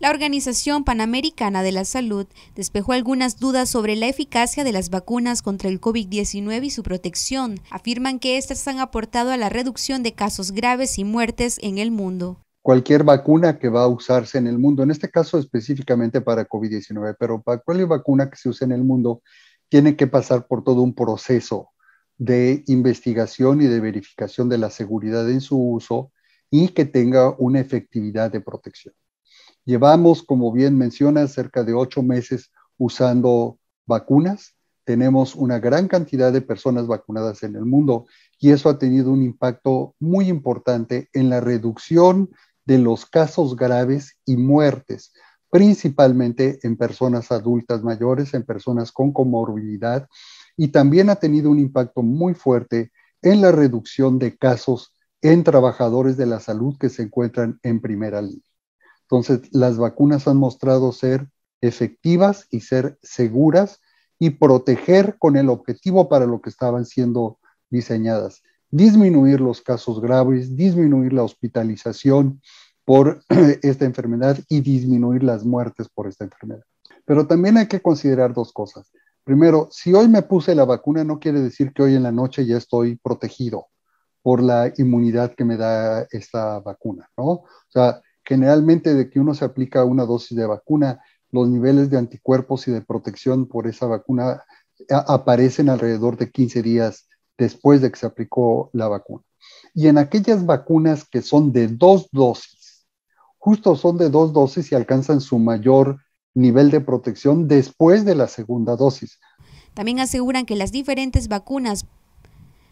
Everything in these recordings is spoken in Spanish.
La Organización Panamericana de la Salud despejó algunas dudas sobre la eficacia de las vacunas contra el COVID-19 y su protección. Afirman que estas han aportado a la reducción de casos graves y muertes en el mundo. Cualquier vacuna que va a usarse en el mundo, en este caso específicamente para COVID-19, pero para cualquier vacuna que se use en el mundo, tiene que pasar por todo un proceso de investigación y de verificación de la seguridad en su uso y que tenga una efectividad de protección. Llevamos, como bien menciona, cerca de ocho meses usando vacunas. Tenemos una gran cantidad de personas vacunadas en el mundo y eso ha tenido un impacto muy importante en la reducción de los casos graves y muertes, principalmente en personas adultas mayores, en personas con comorbilidad y también ha tenido un impacto muy fuerte en la reducción de casos en trabajadores de la salud que se encuentran en primera línea. Entonces, las vacunas han mostrado ser efectivas y ser seguras y proteger con el objetivo para lo que estaban siendo diseñadas. Disminuir los casos graves, disminuir la hospitalización por esta enfermedad y disminuir las muertes por esta enfermedad. Pero también hay que considerar dos cosas. Primero, si hoy me puse la vacuna, no quiere decir que hoy en la noche ya estoy protegido por la inmunidad que me da esta vacuna, ¿no? O sea, generalmente de que uno se aplica una dosis de vacuna, los niveles de anticuerpos y de protección por esa vacuna aparecen alrededor de 15 días después de que se aplicó la vacuna. Y en aquellas vacunas que son de dos dosis, justo son de dos dosis y alcanzan su mayor nivel de protección después de la segunda dosis. También aseguran que las diferentes vacunas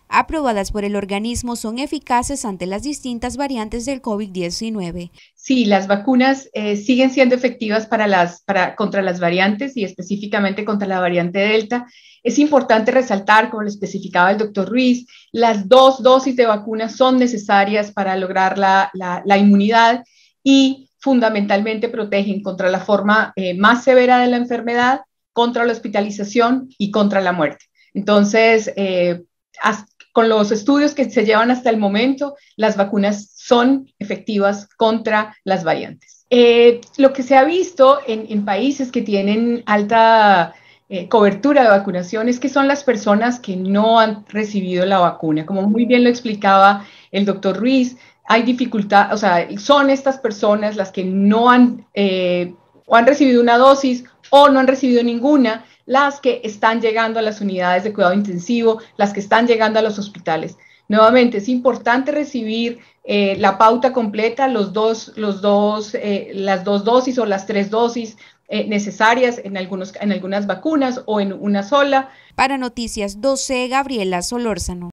aprobadas por el organismo son eficaces ante las distintas variantes del COVID-19. Sí, las vacunas eh, siguen siendo efectivas para las, contra las variantes y específicamente contra la variante Delta. Es importante resaltar, como lo especificaba el doctor Ruiz, las dos dosis de vacunas son necesarias para lograr la, inmunidad y fundamentalmente protegen contra la forma eh, más severa de la enfermedad, contra la hospitalización y contra la muerte. Entonces, hasta eh, con los estudios que se llevan hasta el momento, las vacunas son efectivas contra las variantes. Eh, lo que se ha visto en, países que tienen alta eh, cobertura de vacunación es que son las personas que no han recibido la vacuna. Como muy bien lo explicaba el doctor Ruiz, hay dificultad, o sea, son estas personas las que no han, eh, o han recibido una dosis o no han recibido ninguna las que están llegando a las unidades de cuidado intensivo, las que están llegando a los hospitales. Nuevamente, es importante recibir eh, la pauta completa, los dos, los dos, eh, las dos dosis o las tres dosis eh, necesarias en, algunos, en algunas vacunas o en una sola. Para Noticias 12, Gabriela Solórzano.